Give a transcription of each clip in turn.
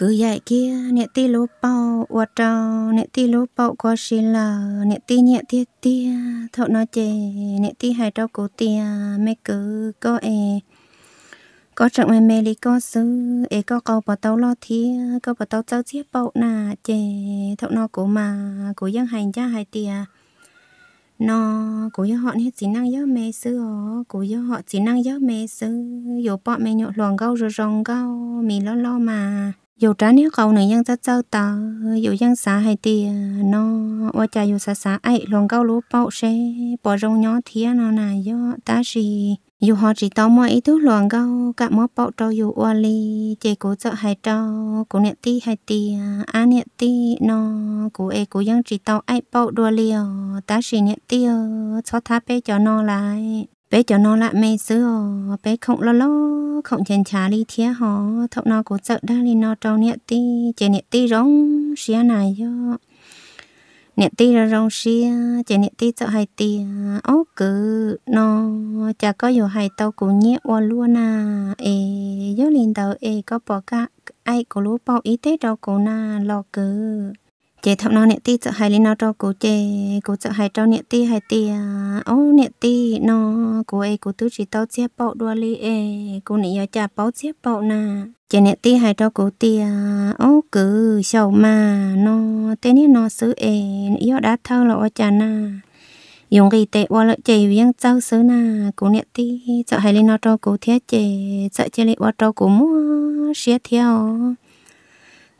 cứ dạy kia nè ti lô bao ua trâu nè ti lô bao qua xì là nè ti nhẹ tia tia thọ nó chê nè ti hai trâu cổ tia mẹ cứ có e có trận mẹ mẹ đi có sư e có câu bảo tao lo thia có bảo tao cháu chiếc bao nà chê thọ nó cổ mà cổ dân hành cha hai tia nó cổ do họ hết chỉ năng gió mẹ sư ó cổ do họ chỉ năng gió mẹ sư dù bọn mẹ nhộn loạn gâu rồi rong gâu mì lo lo mà dù trả nếu cậu này ยัง rất trâu tờ dù ยัง xả hay thì nó ở cha dù xả xả ấy luôn câu lúa bao xe bỏ rong nhỏ thía nó này do ta gì dù họ chỉ tao mọi ý thứ loạn câu cả mó bao trâu dù oa ly chỉ cố sợ hay trâu cố niệm ti hay ti a niệm ti nó cố cố e chỉ tao ấy bao đua liều ta chỉ niệm ti cho tháp bê cho nó lại bé cho nó lại mê sứ họ bé không lo lo không chèn trà đi thế họ thọ nó cố sợ đa đi nó trâu nhẹ ti chè nhẹ ti rong xia này cho nhẹ ti ra rong xia chè nhẹ ti sợ hai ti ó cứ nó chả có nhiều hai tàu cố nhẹ qua luôn à ê gió lên tàu ê có bỏ cả ai cố lúa bao ý tế đâu cố na lo cứ chế thọ nó nẹt ti sợ hai linh nó cho cố chế cố sợ hai cho nẹt ti hai ti à ô nẹt ti nó cô ấy cô tứ chỉ tao chia bậu đua li ấy cố nị giờ chả bao chia bậu nà chế nẹt ti hai cho cố ti à ô cứ sầu mà nó tên nít nó xứ ấy nị giờ đã thâu là chả nà dùng cái tệ qua lợi chế viên châu xứ nà cố nẹt ti sợ hai linh nó cho cố thiết chế sợ chế lệ qua cho cố mua xía theo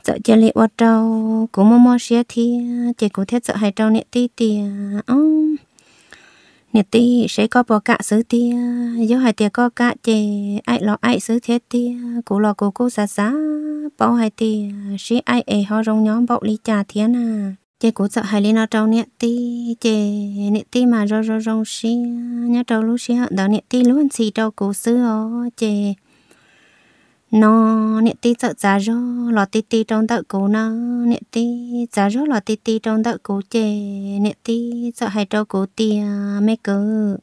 sợ chơi lệ qua trâu cũng mò mò xia thi, chỉ cũng thiết sợ hai trâu nè tí tì ông nè tí sẽ có bò cạ xứ tì do hai tì có cạ chị ai lo ai xứ thiết tì cũng lo cũng cũng xa xa bảo hai tì sẽ ai ấy họ rong nhóm bảo ly trà thiên à chỉ cũng sợ hai lên nó trâu nè tí chị nè tí mà rong rong rong xí, nhớ trâu lúc xia đó nè tí luôn xì trâu cũng xứ ó chị nó nè tí sợ giá rô lò tí tí trong đậu cố nó nè tí giá rô lò tí tí trong đậu cố chè nè tí sợ hai trâu cố tia mấy cơ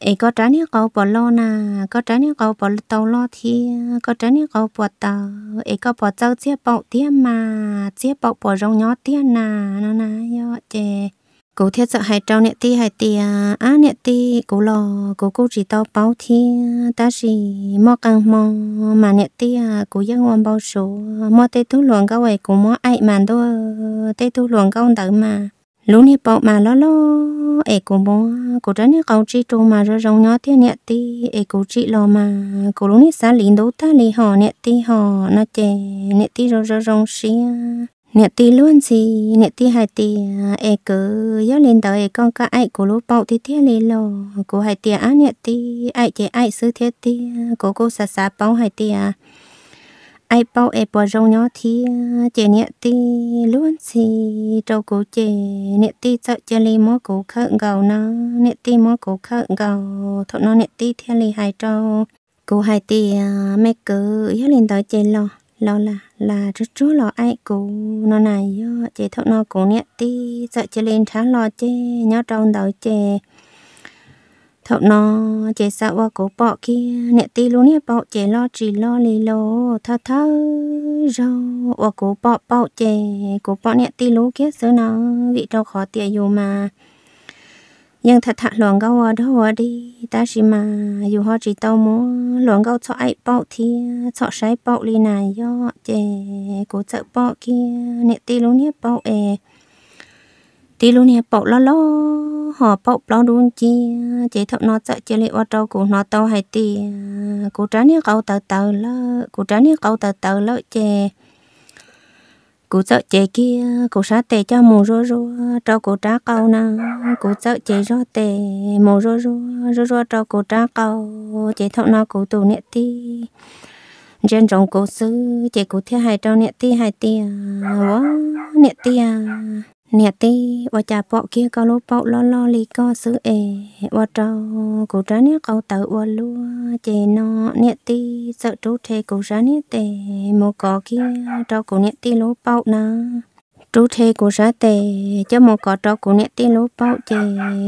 ấy có trái nếu cầu bỏ lo nà có trái nếu cầu bỏ tàu lo thì có trái nếu cầu bỏ tàu ấy có bỏ tàu chia bỏ tia mà chia bỏ bỏ rong nhỏ tia nà nó nà yo chè cô thiết sợ hai trâu nẹt ti hai ti à á nè ti cố lo cô cố chỉ to báo thi ta chỉ mò càng mò mà nẹt ti à cô giác quan bao số mò tê tu luồng cao vậy cô mò ai mà đâu tê tu luồng cao đỡ mà lúc nẹt bảo mà lo lo ê cô mò cô đó nẹt cầu chỉ trâu mà rồi rong nhỏ thiên nẹt ti ê cô chỉ lo mà cô lúc nẹt xả lính đấu ta lì họ nẹt ti họ nó chè nẹt ti rồi rồi rong xí nẹt ti luôn gì nẹt ti hai ti e cứ gió lên tới con cá ai của lúa bọc thì thế lên lò của hai ti á nẹt ti ai chế ai sư thế ti à, của cô xà xà bao hai ti à ai bao e bao rong nhỏ thì chế nẹt ti luôn gì trâu của chế nẹt ti sợ chế lên mó của khẩn gầu nó nẹt ti mó của khẩn gầu thọ nó nẹt ti thế lên hai trâu của hai ti à, mẹ cứ gió lên tới chế lò lo là là rất chú lo ai cụ nó này do chị thọ nó cụ nhẹ tí sợ chị lên thả lo chê nhớ trong đầu chê thọ nó chị sợ qua cụ bỏ kia nhẹ tí luôn nhẹ bỏ chê lo chỉ lo lì lo thơ thơ rau qua cụ bỏ bỏ chê cụ bỏ nhẹ tí luôn kia sợ nó vị đau khó tiệt dù mà nhưng thật thật loạn gấu ở đâu ở đi ta chỉ mà dù họ chỉ tao muốn loạn gấu cho ai bảo thì cho sai bảo đi này do chè cố chợ bảo kia nè tì luôn nè bảo ề, tì luôn nè bảo lo lo họ bảo lo luôn chi chỉ thợ nó chợ chỉ lấy ở đâu của nó tao hay tì cố trái nè gấu tờ tờ lơ cố trái nè gấu tờ tờ lơ chè cô sợ chế kia cô sát tề cho mồ rô rô cho cô trá câu na cô sợ chế rô tề mồ rô rô rô rô cho cô trá câu chế thọ na cô tù nẹ ti trên rồng cô sư chế cô thiết hai trâu nẹ ti hai tia wow nẹ tia nẹt tê và chà bọ kia câu lô bọ lo lo lì có sứ ề và trò cụ ra nè câu tờ và lúa chè nó nẹt tê sợ trú thề cụ ra nè tê mô có kia trò cụ nẹt tê lô bọ nà trú thề cụ ra tê cho mô có trò cụ nẹt tê lô bọ chè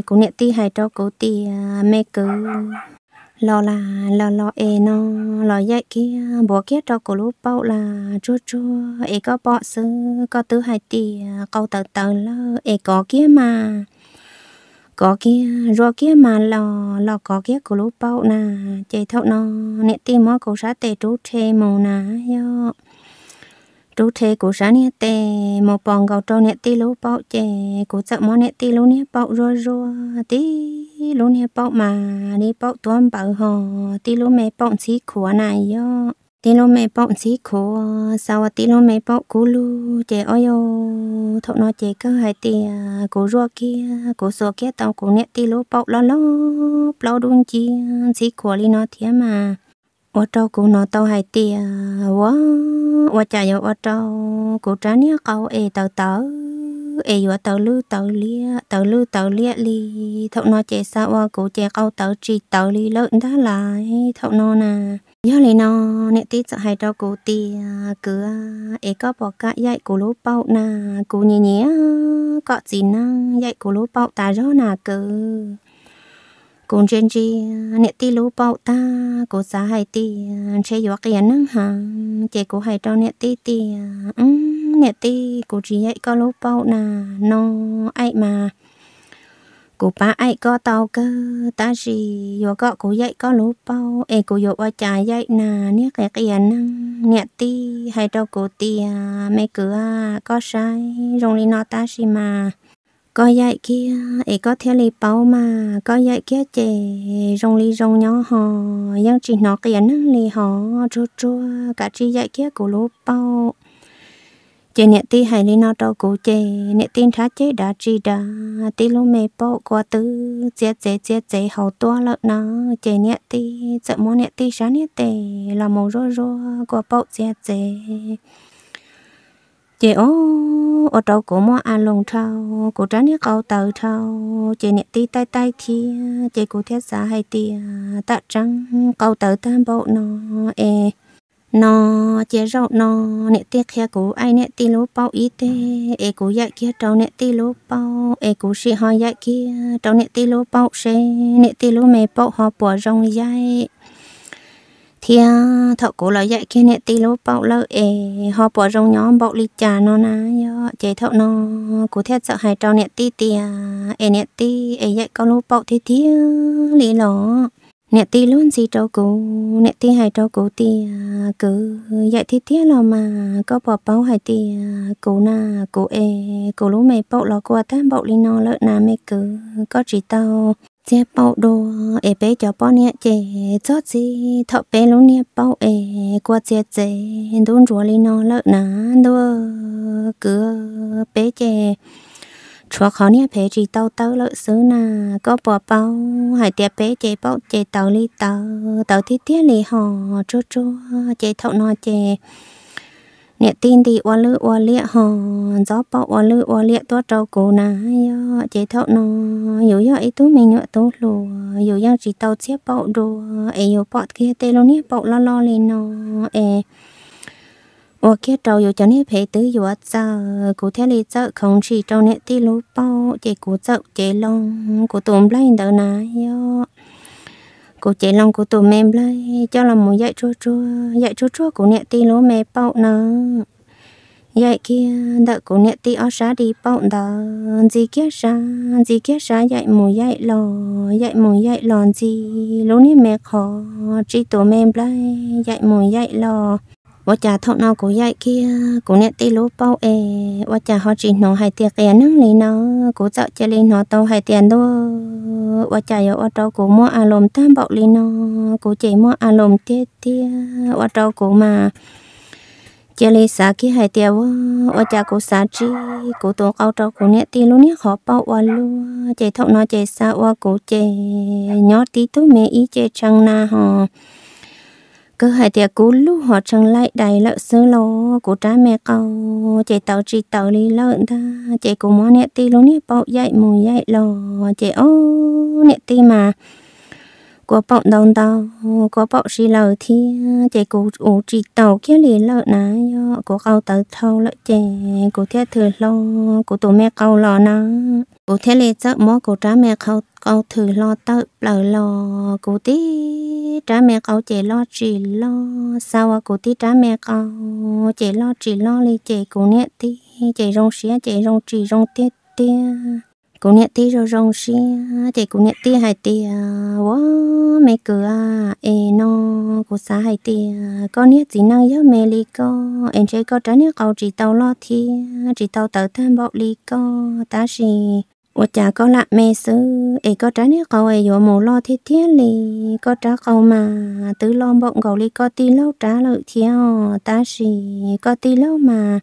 cụ nẹt tê hay trò cụ tì mê cứ lo là lo lo e nó lo dạy kia bố kia cho cổ lúc bao là chua chua e có bỏ sư có tứ hai tỷ câu tờ tờ lơ e có kia mà có kia rồi kia mà lo lo có kia cổ lúc bao nà chạy thọ nó nè tìm mó cổ sát tề trú chê màu nà yo chú thế của sáng nè tè một bòng gạo trâu nè tí lú bao chè của chợ món nè tí lú nè bao rô rô tí lú nè bao mà đi bao tuôn bảo hò tí lú mẹ bao xí khổ này yo tí lú mẹ bao xí khổ sao à, tí lú mẹ bao cú lú chè ôi yo thọ nó chè cơ hai tì của rô kia của sò kia tao của nè tí lú bao lo lo bao đun chi xí khổ li nó thiệt mà ô trâu cũng nó tàu hai tia à, quá quá chạy yo ô trâu cũng trả nia câu e tàu tàu e yo tàu lư tàu lia tàu lư tàu lia li thọ nó chạy sao qua cũng chạy câu tàu chỉ tàu li lợn đó lại thọ nó nè nhớ lấy nó nè tí sợ hai trâu cũng tia à, cứ e có bỏ cả dạy của lúa bao nà cũng nhẹ nhẹ có gì nè dạy của lúa bao ta rõ nà cứ cũng trên gì nhẹ ti lú bao ta cô xã hay ti chế gió kia năng hà chế cô hay cho nhẹ ti ti nhẹ ti cô chỉ ấy có lú bao nà nó ai mà cô ba ai có tàu cơ ta gì gió có cô dậy có lú bao em cô gió qua trà dậy nà nè cái kia năng nhẹ ti hay cho cô ti mấy cửa có sai rồi nó ta gì mà có dạy kia ấy có theo lý bao mà có dạy kia chè rong lý rong nhỏ họ yang chỉ nó cái năng lý họ chua chua cả chỉ dạy kia của lúa bao chè nẹt ti hay lý nó đâu cố chè nẹt tin thá chế đã chỉ đã ti lúa mè bao qua tư, chè chè chè chè hậu tua lợn nó chè nẹt ti sợ món nẹt ti sáng nẹt tè là màu rô rô qua bao chè chè chị ô ở trâu cổ mua ăn lồng thao cổ trái nước cầu tàu thao chị nhẹ tí tay tay kia chị cổ thiết giá hay tia tạ trăng cầu tàu tam bộ nó e nó chế rau nó nè tiếc khe cổ ai nè tì lú bao ý tê e cổ dạy kia trâu nè tì lú bao e cổ sĩ hoa dạy kia trâu nè tì lú bao xe nè tì lú mẹ bao họ bùa rong dạy thia thợ cố là dạy kia nè tí lô bọc lơ ê họ bỏ rong nhóm bọc ly trà nó ná yo chế thợ nó cố thiết sợ hai trâu nè tí à ê nè tí ê dạy con lô bọc thế thia lý lọ nè tí luôn gì trâu cố nè tí hai trâu cố tia cứ dạy thế thia lò mà có bỏ bao hai tia cố nà cố ê cố lô mày bọc lò qua tan bọc ly nó lợn nà mày cứ có chỉ tao chế bảo đồ e bé cho bảo nè chế cho gì thọ bé luôn nè bảo e qua chế chế đun rùa lên nó lợn ná đồ cứ bé chế chúa khó nè bé chỉ tàu tàu lợn xứ nà có bỏ bảo hải tiệp bé chế bao chế tàu li tàu tàu thiết thiết li họ chua chua chế thọ nó chế nẹt tin thì ô lư ô lẹ hò gió bọ ô lư ô lẹ tua trâu cổ ná yo chế thọ nó yếu yo ấy tú mình nhọ tú lù yếu yang chỉ tàu xếp bọ đồ ấy yếu bọ kia tê luôn nè bọ lo lo lên nó ấy ô kia trâu yếu cho nè phải tứ yo giờ cụ thể là giờ không chỉ trâu nẹt tin lú bọ chế cụ giờ chế long cụ tụm lên đầu ná yo cô chế lòng của tù mềm lấy cho là một dạy chua chua dạy chua chua của nhẹ tì lố mẹ bạo nó dạy kia đợi của nhẹ tì ở xa đi bạo đó gì kia xa gì kia xa dạy một dạy lò dạy một dạy lò gì lúc nè mẹ khó chỉ tù mềm lấy dạy một dạy lò ว่าจะทอนากูยาย kia กูเนี่ยตีรู้เป้าเอว่าจะเขาจีนอให้เตียแกนั่งนี่เนาะกูจะเจริญหอโตให้เตียนด้วยว่าจะอย่าว่าโตกูมั่วอารมณ์ตามบอกลีเนาะกูเจมั่วอารมณ์เตี้ยเตี้ยว่าโตกูมา เจริญสาขี้ให้เตียว่าว่าจะกูสาจีกูตัวเอาโตกูเนี่ยตีรู้เนี่ยขอเป้าวันลัวเจทอนอเจสาว่ากูเจยอตีตุ้มเมอีเจชังนาหอ cứ hai tia cú lú họ chẳng lại đầy lợ sơ lo của cha mẹ cầu chạy tàu chỉ tàu đi lợn ta chạy cú món nẹt ti lú nẹt bọ dậy mùi dậy lò chạy ô nẹt ti mà có bọt đồng tàu có bọt xì lợ thi chạy cú ủ chỉ tàu kia lì lợn nà yo có cầu tàu thâu lợ chạy của theo thử lo của tổ mẹ cầu lò nà của theo lì chợ mó của cha mẹ cầu cầu thử lo tợ lợ lò của tí tí trả mẹ cậu chạy lo chị lo sao à cụ tí trả mẹ cậu chạy lo chị lo đi chạy cụ nhẹ tí chạy rong xía chạy rong chị rong tia tia cụ nhẹ tí rồi rong xía chạy cụ nhẹ tí hai tia quá mẹ cửa e no cụ xã hai tia con nhẹ chỉ năng nhớ mẹ li co em chơi có trả nhẹ cậu chỉ tàu lo thì chỉ tàu tự tham bọc li co ta gì 我家搞啦没事，哎，搞这呢搞哎哟，莫老天天哩，搞这搞嘛，都老莫搞哩，搞地老这了天哦，但是搞地老嘛，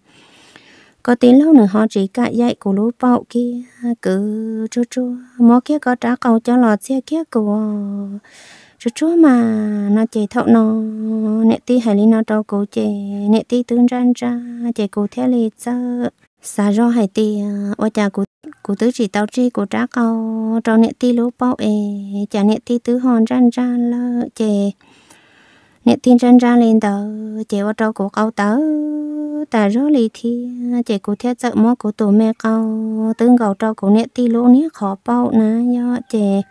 搞地老呢好只个也古鲁包 kia，cứ chú chú，莫 kia 搞这搞 cho lọt xe kia cổ, chú chú mà nó chạy thọ nó, nè tí hải lý nó đâu cổ chạy, nè tí tương ran ra, chạy cổ theo lý chơi sa ro hay ti ô cha cụ cụ tứ chỉ tao chi cụ trá câu trâu nhẹ ti lúa bao e chả nhẹ ti tứ hòn ran ran lơ chè nhẹ tin ran ran lên tờ chè ô trâu cụ câu tớ ta rô lì thi chè cụ theo sợ mô cụ tổ mẹ câu tương cầu trâu cụ nhẹ ti lúa nhé khó bao ná do chè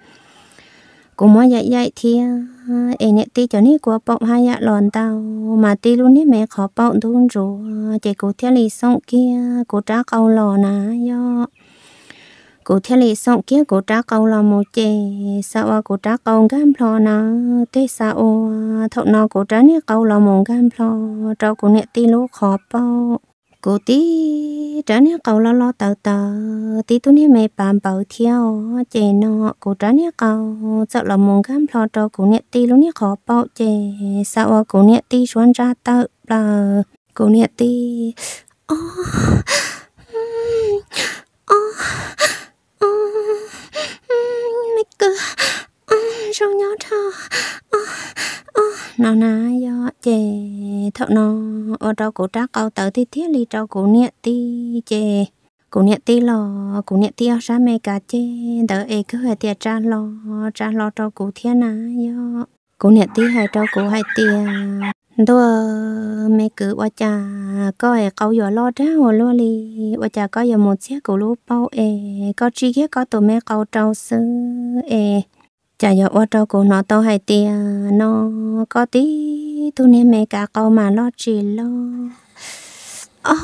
กูมอใหญ่ๆเทียเอเนตีจอนี่กูปอบหายะหลอนเตามาตีรุ่นนี้แม่ขอปอบทุนรัวเจกูเทียลีส่งเกียกูจ้าเอาหลอนะย่อกูเทียลีส่งเกียกูจ้าเอาหลอโมเจสาวกูจ้าเอากันพลอนะเตสาวทนอกูจ้าเนี่ยเอาหลอมงกันพลอเรากูเนี่ยตีลูกขอปอบ cô tí trả nè cậu lo lo tờ tờ tí tu nè mẹ bàn bảo theo chè nọ cô trả nè cậu sợ là muốn gam lo cho cô nè tí luôn nè khó bảo chè sao cô nè tí xuân ra tờ là cô nè tí ô ô ô mẹ cơ rong nhớ thọ ờ, ờ. nó ná do chè thọ nó ở ờ, đâu cổ trác câu tới thì thiết li trâu cổ niệm ti chè cổ niệm ti lò cổ niệm ti ở sáng mẹ cả chè đỡ ấy cứ hệ tiệt tra lò tra lò trâu cổ thiết ná do cổ niệm ti hay trâu cổ hai tiệt đua mẹ cứ qua cha coi câu giờ lo đó hồ lo li qua cha coi giờ một chiếc cổ lúa bao ê có chi ghé có tụi mẹ câu trâu sư ê chả giờ ô tô của nó tao hay tia nó có tí tu nên mẹ cả câu mà lo chỉ lo ô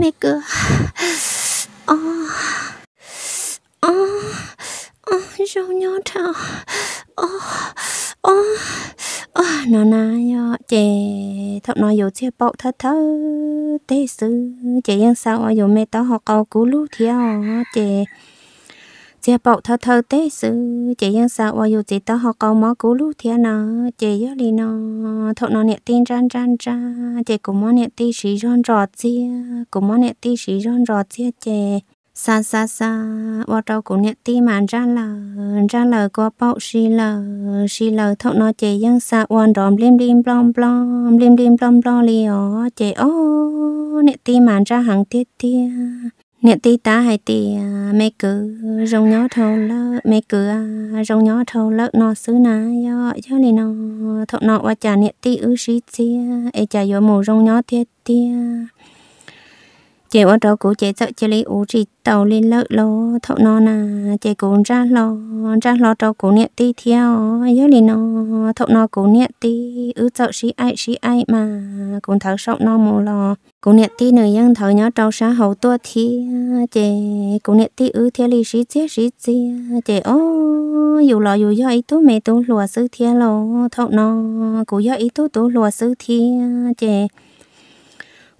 mẹ cứ ô ô ô rau nhau thao ô ô ô nó na yo chè thọ nó yo chè bọc thơ thơ tê sư chè yên sao yo mẹ tao học câu cú lú theo chè chị bảo thơ thơ tế sự chị dân sao vào dù chị ta họ câu mó cú lú thế nọ chị gió lì nọ thọ nó nẹt tin ran ran ra chị cũng mó nẹt tin sĩ ron rọt chia cũng mó nẹt tin sĩ ron rọt chia chị xa xa xa vào đầu cũng nẹt tin mà ra là ra là có bảo sĩ là sĩ là thọ nó chị dân sao vào đòm lim lim blom blom lim lim blom blom lì ó chị ô nẹt tin mà ra hàng tiết tiết nè tí tá hay tí à, mẹ cứ rong nhỏ thâu lỡ mẹ cứ à, rong nhỏ thâu lỡ nó xứ ná do yo này nó thọ nọ qua chả nè tí ư xí chia ấy chả yo mù rong nhỏ thiệt tia chị ở đó cũng chị sợ chị lấy u gì tàu lên lợ lo thọ nó nà chị cũng ra lo ra lo cho cũng niệm ti theo nhớ lên nó thọ nó cũng niệm ti ứ sợ sĩ ai sĩ ai mà cũng thở sợ nó mù lo cũng niệm ti nữ dân thở nhớ trâu xã hậu tua thì chị cũng niệm ti ứ theo lì sĩ chết sĩ chi chị ô dù lo dù do ý tú mẹ tú lùa sư theo lo thọ nó cũng do ý tú tú lùa sư thì chị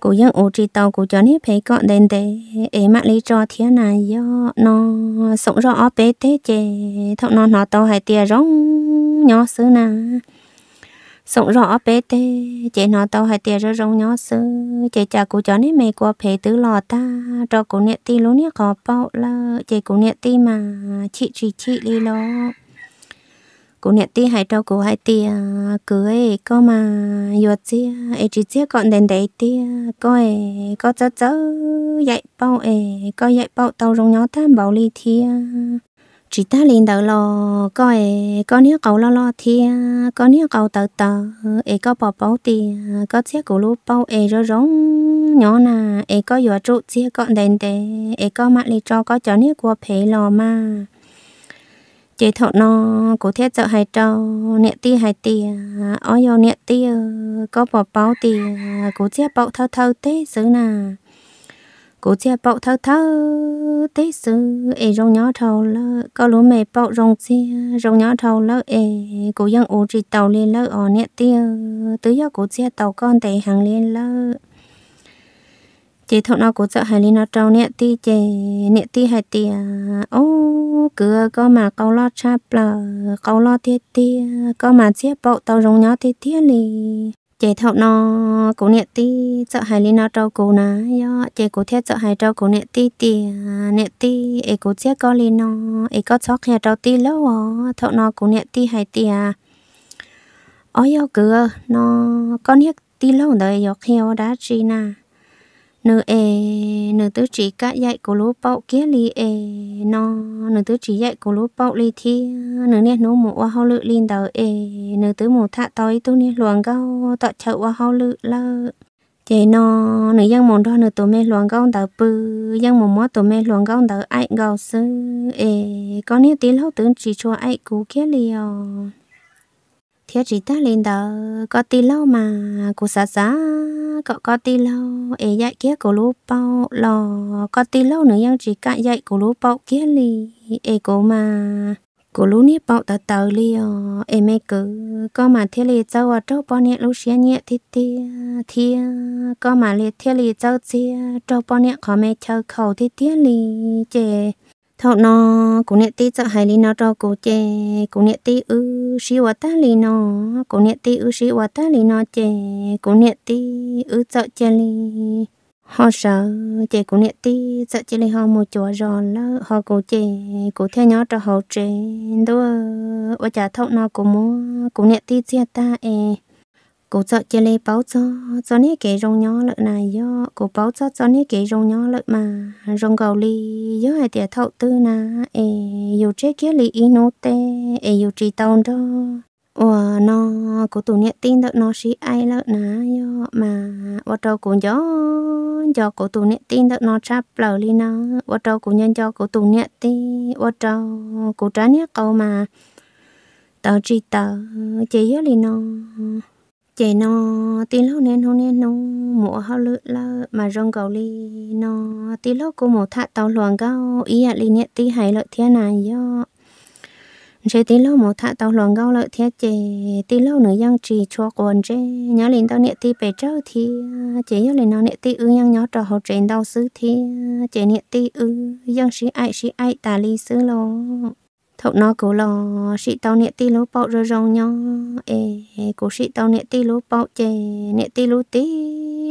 cô yang ô chỉ tàu cô cho ní phê gọn đến để em mà lý cho thế này yo nó sống rõ ở bé thế chè thằng nó nó tàu hay tiền rong nhỏ xứ nà sống rõ ở bé thế chè nó tàu hay tiền rồi rong nhỏ xứ chè cha cô cho ní mẹ của phê tứ lò ta cho cô nhẹ tì lúa nhẹ khó bao là chè cô nhẹ tì mà chị chỉ chị đi lo cú nhận ti hai trâu cú hai ti à, cưới có mà yuột chi ấy chỉ chia còn đèn đấy ti, à, có ấy có chớ chớ dạy bao ấy có dạy bao tàu rong nhỏ tham bảo ly thi chỉ à. ta lên đầu lo có ấy có nhớ cầu lo lo thi, có nếu cầu tờ tờ ấy có bảo bảo ti, có chia cú lu bao ấy rồi rong nhỏ nà ấy có yuột trụ chia còn đèn đấy ấy có mặt ly cho có cho nhớ của phê lo mà chế thọ nó cố thiết sợ hai trâu nẹ ti hai ti ó yo nẹ ti có bỏ bao ti cố chia bậu thơ thơ tế xứ nà cố chia bậu thơ thơ tế xứ ê rong nhỏ thầu lơ có lúa mè bậu rong chia rong nhỏ thầu lơ ê cố dân ủ trì tàu lên lơ ó nẹ ti ờ, tứ yo cố chia tàu con tề hàng lên lơ chị thọ nó cố sợ hai linh nó trâu nè ti chị nè ti hai ti à ô cửa có mà câu lo cha là câu lo tiết ti có mà chiếc bộ tàu rồng nhỏ tiết tiết lì chị thọ nó cố nè ti sợ hai linh nó trâu cố ná do chị cố thiết sợ hai trâu cố nè ti ti nè ti ấy cố chiếc có linh nó ấy có chóc hè trâu ti lâu ó thọ nó cố nè ti hai ti à ôi yo cứ nó con hiếc ti lâu đời yo khéo đã chi na nữ e nữ tứ chỉ cả dạy cô lúa bạo kia li e nó nữ tứ chỉ dạy cô lúa bạo li thi nữ nè nô mộ hoa hao lự linh đầu e nữ tứ mộ thạ tối tu nè luồng gao tọt chậu hoa hao lự lơ chế nó nữ giang mồm đó nữ tổ mê luồng gao đầu bự giang mồm mót tổ mê luồng gao đầu ai gao sư e có nè tí lâu tứ chỉ cho ai cú kia li à thiếu chỉ ta lên đó có tí lâu mà cô xa xa có có tí lâu ế dạy kia cô lú bao lò có tí lâu nữa nhưng chỉ cạn dạy cô lú bao kia lì ế cô mà cô lú nếp bao tờ tờ lì ờ ế mê cứ có mà thiếu lì châu à trâu bao nhẹ lú xé nhẹ thì thì thì có mà lì thiếu lì châu chia trâu bao nhẹ khó mê chờ khẩu thì tiếc lì chè thọ nó cũng nhẹ tí cho hai lý nó cho cô chê cũng nhẹ tí ư xí hoa ta lý nó cũng nhẹ tí ư xí hoa ta lý nó chê cũng nhẹ tí ư cho chê lý họ sợ chê cũng nhẹ tí cho chê lý họ một chỗ rồi lỡ họ cô chê cô theo nhỏ cho họ chê đó ở trả thọ nó cũng mua cũng nhẹ tí chia ta e cô sợ chơi lấy báo cho cho nên cái rong nhỏ lợi này do cô báo cho cho nên cái rong nhỏ lợi mà rong gầu li do hai tia thậu tư na e yêu chế kia li ino tê e yêu trì tông đó ủa nó cô tụ nhẹ tin được nó sĩ ai lợi ná do mà và trâu cũng gió cho cô tụ nhẹ tin được nó chắp lờ li nó và trâu cũng nhân cho cô tụ nhẹ tin và trâu cô trả nhẹ câu mà tờ chỉ tờ chỉ do li nó chị nó tí lâu nên hôm nên nó mùa hao lự là mà rong cầu li nó tí lâu cô mùa thạ tàu loạn gao ý ạ li nhẹ tí hay lợi thiên này do chế tí lâu mùa thạ tàu loạn gao lợi thiên chị tí lâu nữa giang trì cho quần chế nhớ lên tao nhẹ tí bể trâu thì chế nhớ lên nó nhẹ tí ư nhang nhớ trò hậu trên đau sứ thì chế nhẹ tí ư giang sĩ ai sĩ ai tà li sứ lo thọ nó cố lo sĩ tao nhẹ tí lố bọ rơ rong nhau ê cố sĩ tao nhẹ tí lố bọ chè nhẹ tí lố tí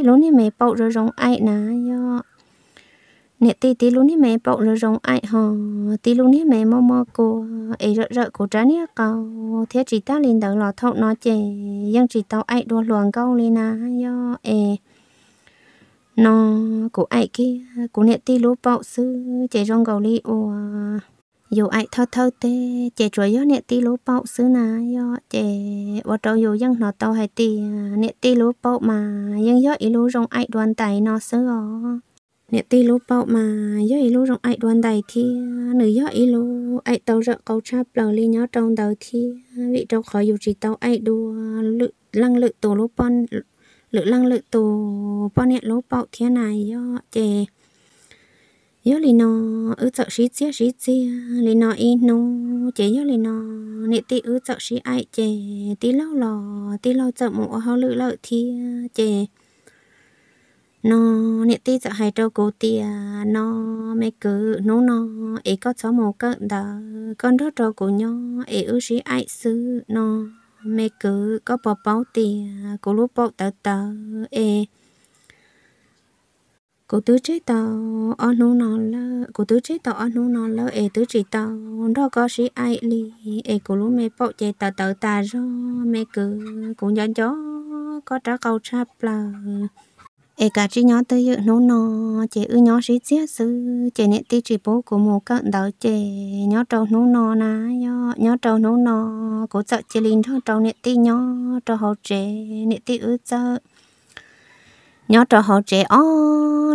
lố nè mẹ bọ rơ rong ai ná yo nhẹ tí tí lố nè mẹ bọ rơ rong ai hò tí lố nè mẹ mò mò cô ê rợ rợ cô trái nè cầu thế chỉ ta lên đầu lò thọ nó chè nhưng chỉ tao ai đua luồng câu lên ná yo ê nó cô ai kia cô nhẹ tí lố bọ sư chè rong cầu li ô dù ai thơ thơ tê chè chúa yo nẹt tí lúa bậu xứ nà yo chè vợ trâu dù dân nó tàu hay tì à, nẹt tí lúa bậu mà dân yo ý lú rong ai đoàn tài nọ xứ ó nè tí lú bậu mà yo ý lú rong ai đoàn tài thì à, nữ yo ý lú ai tàu rợ câu cháp lầu ly nhó trong đầu thì à, vị trâu khỏi dù chỉ tàu ai đua lự lăng lự tổ lúa pon lự lăng lự tổ pon nẹt lúa bậu thế này yo chè yo li no ư sợ sĩ chia sĩ chia li no y no chế yo li no nị ti ư sợ sĩ ai chế ti lâu lò ti lâu sợ mũ hao lự lợi thi chế nó nị ti sợ hai trâu cố tia nó mẹ cứ nó nó ấy có chó mũ cỡ đó con đó trâu cố nhau ấy ư sĩ ai sư nó mẹ cứ có bỏ bao tia cố lúc bỏ tờ tờ ấy cô tứ chế tao ăn nô nó là cô tứ chế tao ăn nô nó là e tứ chế tao đó có sĩ ai li e cô lúc mẹ bảo chế tao tao ta rồi mẹ cứ cũng nhận chó có trả câu chắp là e cả chị nhỏ tới giờ nô nó chế ư nhỏ sĩ chết sư chế nè tí chỉ bố của mồ cận đỡ chế nhỏ trâu nô nó ná nhỏ nhỏ trâu nô nó cô sợ chế linh thôi trâu nè tí nhỏ trâu hậu chế nè tí ư sợ nhớ trò họ trẻ ó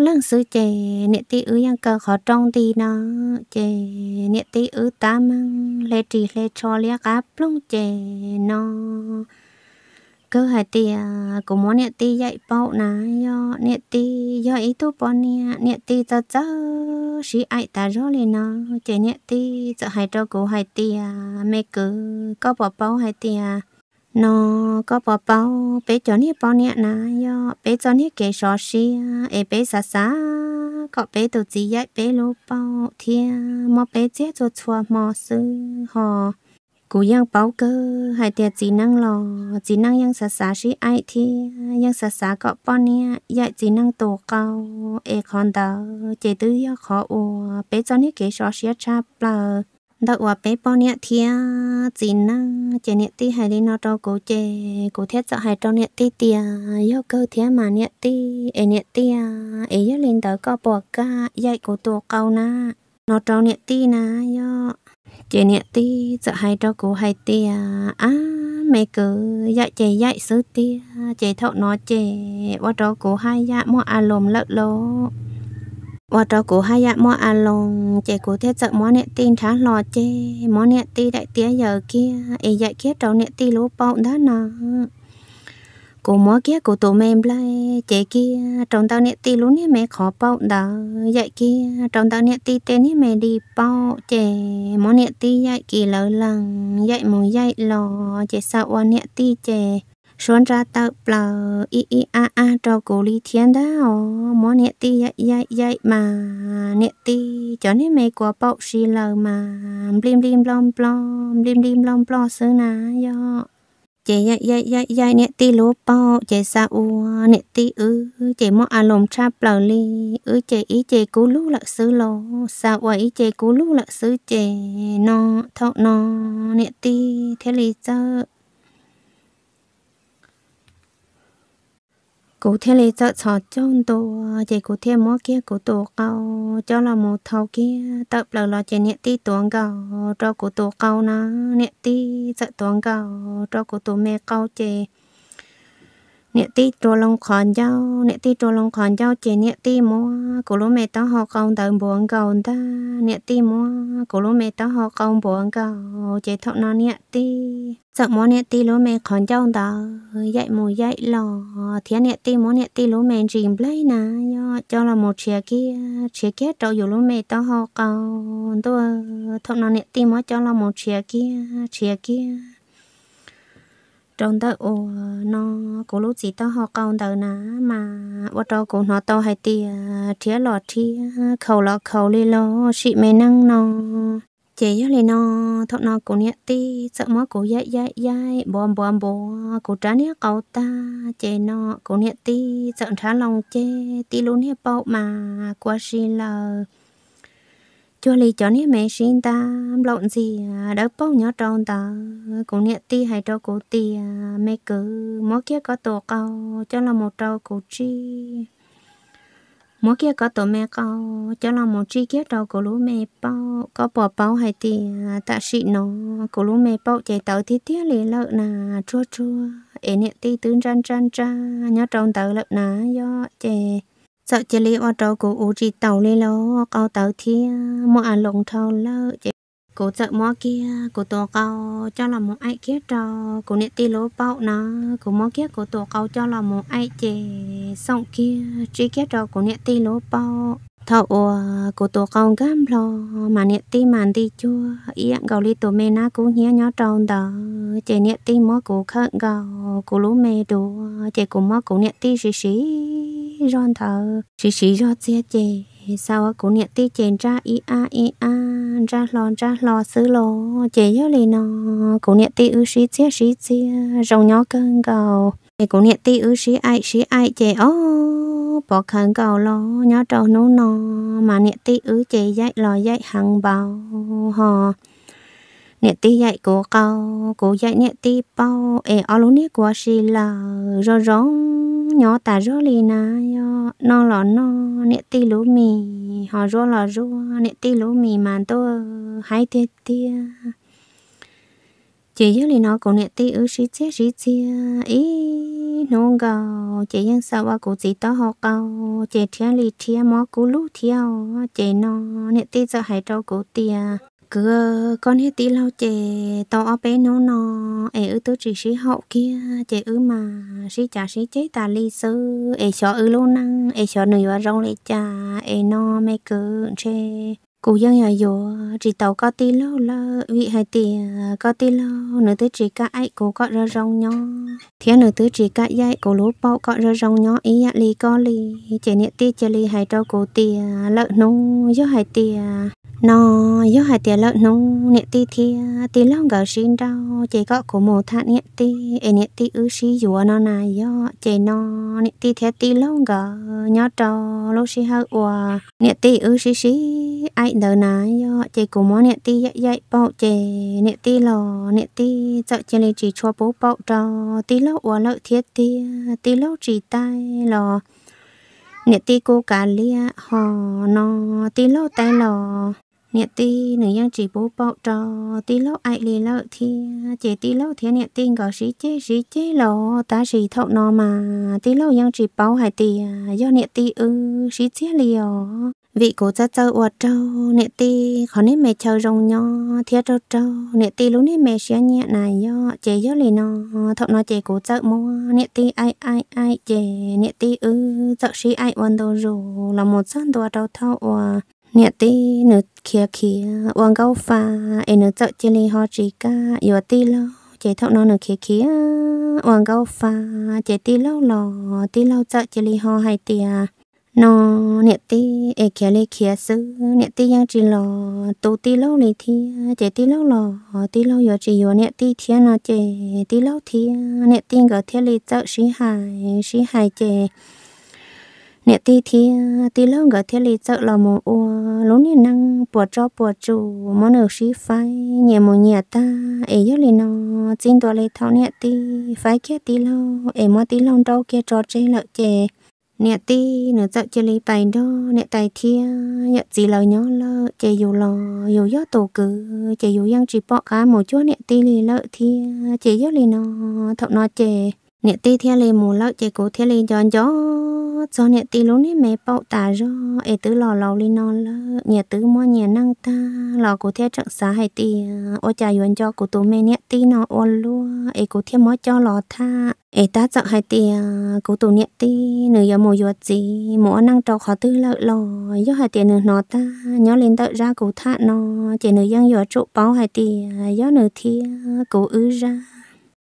lăng sư trẻ nệ tí ư yang cơ họ trong đi nó trẻ nệ tí ư ta mang lê trì lê cho lia cá plong trẻ nó cơ hai tì, à cũng muốn nệ tí dạy bao ná do nệ tí do ý tu bao nè nệ tí tớ tớ sĩ ai ta rõ lên nó trẻ nệ tí sợ hai trò cô hai tì à mẹ cứ có bỏ bao hai tì à nó có bỏ bao bé cho ní bao nhẹ nà yo bé cho ní kẻ sò xì e bé xa xa có bé tổ chỉ dạy bé lô bao thiên mà bé chết cho chua mò sư họ cú yang bao cơ hai tiệt chỉ năng lò chỉ năng yang xa xa xí ai thi yang xa xa có bao nhẹ dạy chỉ năng tổ cao e con đờ chế tư yo khó ô bé cho ní kẻ sò xì cha bao đó qua bé bao nẹt thia gì na chị nẹt ti hay đi nó cho cố chê cố thiết sợ hay cho nẹt ti tia yêu cơ thia mà nẹt ti em nhiệt tia ê à, yêu linh tới có bỏ ca dạy cố tổ câu na nó cho nẹt ti na yo chị nẹt ti sợ hay cho cố hay tia à mẹ cứ dạy chị dạy sứ tia chị thọ nó chị qua cho cố hay dạ mua à lồm lợn lố ว่าตัวกูให้ยะมออาลงเจกูเทศมอเนี่ยตีนช้าหลอเจมอเนี่ยตีได้เตี้ยเยอะเกี้ยไอ้ยะเกี้ยตัวเนี่ยตีรู้เป่าด้านน่ะกูมอเกี้ยกูตัวเมมเลยเจเกี้ยตรงตัวเนี่ยตีรู้เนี่ยแม่ขอเป่าด้ายะเกี้ยตรงตัวเนี่ยตีเต้เนี่ยแม่ดีเป่าเจมอเนี่ยตียะกี่เลอลังยะมูยะหลอเจสาวเนี่ยตีเจ xuân ra tàu bờ i i a a cho cổ lý thiên đó mỏ nẹt ti dậy dậy dậy mà nẹt ti cho nên mày của bậu xì lờ mà blim blim blom blom blim blim blom blom xứ nà yo chị dậy dậy dậy dậy nẹt ti lúa bọ chị sa u nẹt ti ư chị mỏ à lồng cha bờ li ư chị ý chị cú lú lợ xứ lô sa u ý chị cú lú lợ xứ chị nó thọ nó nẹt ti thế lý chơi cụ thể là cho cho trong đồ chỉ cụ thể mỗi kia cụ tổ cao cho là một thầu kia tập là là chỉ niệm tí tuồng cao cho cụ tổ cao na niệm tí sợ tuồng cao cho cụ tổ mẹ cao chỉ nẹt tí trô lông khòn dâu nẹt tí trô lông khòn dâu chị nẹt tí mua cô lúa mẹ tao họ không đợi buồn cầu ta nẹt tí mua cô lúa mẹ tao họ không buồn cầu chị thọ nó nẹt tí sợ mua nẹt tí lúa mẹ khòn dâu ta dạy mù dạy lò thế nẹt tí mua nẹt tí lúa mẹ rìm lấy nà cho là một chia kia chia kia trâu dù lúa mẹ tao họ cầu tôi thọ nó nẹt tí mua cho là một chia kia chia kia trong đó ô nó cố lúc gì đó học công đời nà mà ô đó cố nó to hay tì chia à, lọ chia à, khẩu lọ khẩu li lọ chị mẹ năng nó chế yo li nó thọ nó cố nhẹ ti sợ mó cố dạy dạy dạy bom bom bò cố trả nhẹ cầu ta chế nó cố nhẹ ti sợ trả lòng chế ti luôn nhẹ bao mà qua xì lời cho lì cho nè mẹ xin ta lộn gì à, đỡ bao nhỏ tròn ta cũng nhẹ ti hay trâu cổ ti à, mẹ cứ mỗi kia có tổ cao cho là một trâu cổ chi mỗi kia có tổ mẹ cao cho là một chi kia trâu cổ lũ mẹ bao có bỏ bao hay ti à, tạ sĩ nó cổ lũ mẹ bao chạy tàu thì tiếc lì lợn nà chua chua ế nhẹ ti tướng trăn trăn trăn nhỏ tròn tàu lợ nà do chạy sợ chỉ lấy ô tô của u chỉ tàu lên lo câu tàu thì mua ăn à lồng thâu lơ chỉ cô sợ mua kia của tổ câu cho là một ai kia trò của nét tì lố bao nó của mua kia của tổ câu cho là một ai chỉ xong kia chỉ kia trò của nét tì lố bao thầu của tổ câu gam lo mà nét tì màn tì chua yên gầu li tổ mê na cô nhía nhó tròn đó chỉ nét tì mua cô khẩn gầu cô lú mê đồ chỉ cô mua cô nét tì xí xí ròn thở chỉ chỉ do chia chè sau cũng nhận ti chè ra i a i a ra lò ra lò xứ lò chè do lì nó cũng nhận ti ư xí chia xí chia rồng nhỏ cơn cầu thì cũng nhận ti ư xí ai xí ai chè ô bỏ khẩn cầu lò nhỏ trâu nú nó mà nhận ti ư chè dạy lò dạy hàng bao họ, nhẹ ti dạy của cao cố dạy nhẹ ti bao ẻ alo nẹt của xì là rõ rong nhỏ ta rô lì na yo nó lọ nó nẹ tì lú mì họ rô lọ rô nẹ tì lú mì mà tô hai tê tê chị yếu lì nó cũng nẹ tì ư sĩ chế sĩ chế ý nó gào chị yên sao qua cụ chị to họ cao chị thiên lì thiên mó cú lú thiên chị nó nẹ tì cho hai trâu cụ tiền cứ con hết tí lâu chè tao ở bé nó nó ế ư tôi chỉ sĩ hậu kia chè ư mà sĩ trả sĩ chế tà ly sư ế sợ ư luôn năng ế sợ nửa vào rong lệ cha ế nó mẹ cứ chè cụ dân nhà dù chỉ tàu có tí lâu là vị hai tỷ có tí lâu nửa tới chỉ cả ai cô có ra rong nhỏ thế nửa tới chỉ cả dạy cô lúa bao có ra rong nhỏ ý ạ lì có lì chè nhẹ tí chè lì hai cho cô tì lợn nung do hai tì nó do hai tiền lợn nó nhẹ ti thì ti long gạo xin đâu chỉ có của một thằng nhẹ ti em nhẹ ti ư xí dùa nó này do chỉ nó nhẹ ti thế ti long gạo nhớ trò lô xí hao ua nhẹ ti ư xí xí ai đỡ này do chỉ của một nhẹ ti dạy dạy bọ chỉ nhẹ ti lò nhẹ ti sợ chỉ lấy chỉ cho bố bọ trò ti lâu ua lợi thiết ti ti lâu chỉ tay lò nhẹ ti cô cả lia họ nó ti lâu tay lò nẹt ti nữ nhân chỉ bố bảo trò ti lâu ai lì lâu thì chỉ ti lâu thì nẹt ti gọi sĩ chế sĩ chế lò ta sĩ thọ nó mà ti lâu nhân chỉ bảo hải ti do nẹt ti ư sĩ chế ó vị cổ cha châu ở châu nẹt ti khó nếp mẹ châu rồng nho thiết châu châu nẹt ti lúc nếp mẹ xia nhẹ này do chế do lì nó thọ nó chế cổ cha mua nẹt ti ai ai ai chế nẹt ti ư chợ sĩ ai quan đồ rủ là một dân đồ đầu thọ เนี่ยตีเนื้อเคียเคียวางเก้าฟ้าเอเนื้อเจาะเจลีฮอจิกาอยู่ตีแล้วเจเท่าน้องเนื้อเคียเคียวางเก้าฟ้าเจตีเล่าหล่อตีเล่าเจาะเจลีฮอไฮเตียนอเนี่ยตีเอเคียเลเคียซื้อเนี่ยตียังจีหล่อตูตีเล่าเลยเทียเจตีเล่าหล่อตีเล่าอยู่จีอยู่เนี่ยตีเทียนอเจตีเล่าเทียเนี่ยตีก็เทียเลยเจาะชีหายชีหายเจ nè ti thì ti lâu gỡ thế lý trợ là một ô lún nè năng bùa cho bùa chủ món ở sĩ phái nhẹ một nhẹ ta ấy giờ lì nó xin đồ lì thao nè ti phái kia ti lâu ấy mà ti lâu đâu kia trò chơi lợi chè nè ti nửa trợ chơi lì bài đó nè tài thia nhận gì lời nhỏ lợ chè dù lò dù gió tổ cử chè dù giang chỉ bỏ cá một chút nè ti lì lợi thi chè giờ lì nó thọ nó chè nè ti thia lý mù lợ chè cố thia lý giòn gió cho nè tí lú nè mẹ bậu tả rô ê tứ lò lò li non lơ nhà tứ mua nhà năng ta lò cụ theo trận xá hay tì ô trà yuan cho cụ tù mẹ nè tí nó ô lúa ê cụ theo mua cho lò tha ê ta trận hay tì cụ tù nè tí nữ giờ mùa yuột gì mùa năng trò khó tư lợ lò do hay tì nữ nó ta nhó lên tự ra cụ thạ nó chỉ nữ dân yuột trụ báo hay tì do nữ thi cụ ư ra